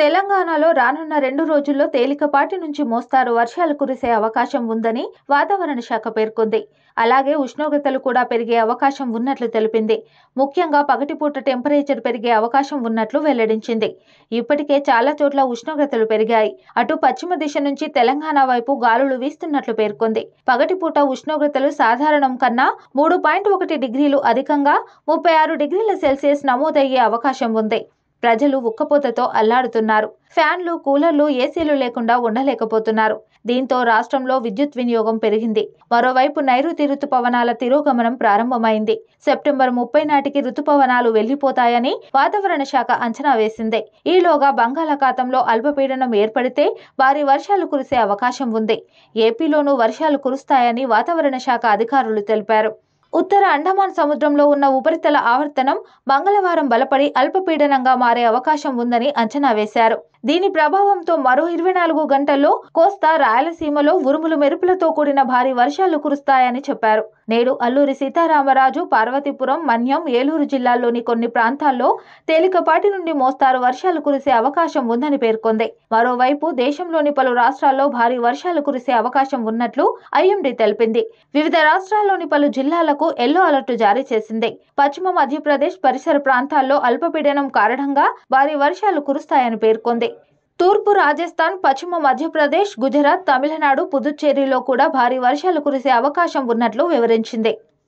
తెలంగాణలో రానున్న రెండు రోజుల్లో తేలికపాటి నుంచి మోస్తారు వర్షాలు కురిసే అవకాశం ఉందని వాతావరణ శాఖ పేర్కొంది అలాగే ఉష్ణోగ్రతలు కూడా పెరిగే అవకాశం ఉన్నట్లు తెలిపింది ముఖ్యంగా పగటిపూట టెంపరేచర్ పెరిగే అవకాశం ఉన్నట్లు వెల్లడించింది ఇప్పటికే చాలా చోట్ల ఉష్ణోగ్రతలు పెరిగాయి అటు పశ్చిమ దిశ నుంచి తెలంగాణ వైపు గాలులు వీస్తున్నట్లు పేర్కొంది పగటిపూట ఉష్ణోగ్రతలు సాధారణం కన్నా మూడు పాయింట్ ఒకటి డిగ్రీలు అధికంగా ముప్పై ఆరు డిగ్రీల సెల్సియస్ నమోదయ్యే అవకాశం ఉంది ప్రజలు ఉక్కపోతతో అల్లాడుతున్నారు ఫ్యాన్లు కూలర్లు ఏసీలు లేకుండా ఉండలేకపోతున్నారు దీంతో రాష్ట్రంలో విద్యుత్ వినియోగం పెరిగింది మరోవైపు నైరుతి రుతుపవనాల తిరోగమనం ప్రారంభమైంది సెప్టెంబర్ ముప్పై నాటికి రుతుపవనాలు వెళ్లిపోతాయని వాతావరణ శాఖ అంచనా వేసింది ఈలోగా బంగాళాఖాతంలో అల్పపీడనం ఏర్పడితే భారీ వర్షాలు కురిసే అవకాశం ఉంది ఏపీలోనూ వర్షాలు కురుస్తాయని వాతావరణ శాఖ అధికారులు తెలిపారు ఉత్తర అండమాన్ సముద్రంలో ఉన్న ఉపరితల ఆవర్తనం మంగళవారం బలపడి అల్పపీడనంగా మారే అవకాశం ఉందని అంచనా వేశారు దీని ప్రభావంతో మరో ఇరవై నాలుగు గంటల్లో కోస్తా రాయలసీమలో ఉరుములు మెరుపులతో కూడిన భారీ వర్షాలు కురుస్తాయని చెప్పారు నేడు అల్లూరి సీతారామరాజు పార్వతీపురం మన్యం ఏలూరు జిల్లాల్లోని కొన్ని ప్రాంతాల్లో తేలికపాటి నుండి మోస్తారు వర్షాలు కురిసే అవకాశం ఉందని పేర్కొంది మరోవైపు దేశంలోని పలు రాష్ట్రాల్లో భారీ వర్షాలు కురిసే అవకాశం ఉన్నట్లు ఐఎండి తెలిపింది వివిధ రాష్ట్రాల్లోని పలు జిల్లాలకు ఎల్లో అలర్టు జారీ చేసింది పశ్చిమ మధ్యప్రదేశ్ పరిసర ప్రాంతాల్లో అల్పపీడనం కారణంగా భారీ వర్షాలు కురుస్తాయని పేర్కొంది తూర్పు రాజస్థాన్ పశ్చిమ మధ్యప్రదేశ్ గుజరాత్ తమిళనాడు పుదుచ్చేరిలో కూడా భారీ వర్షాలు కురిసే అవకాశం ఉన్నట్లు వివరించింది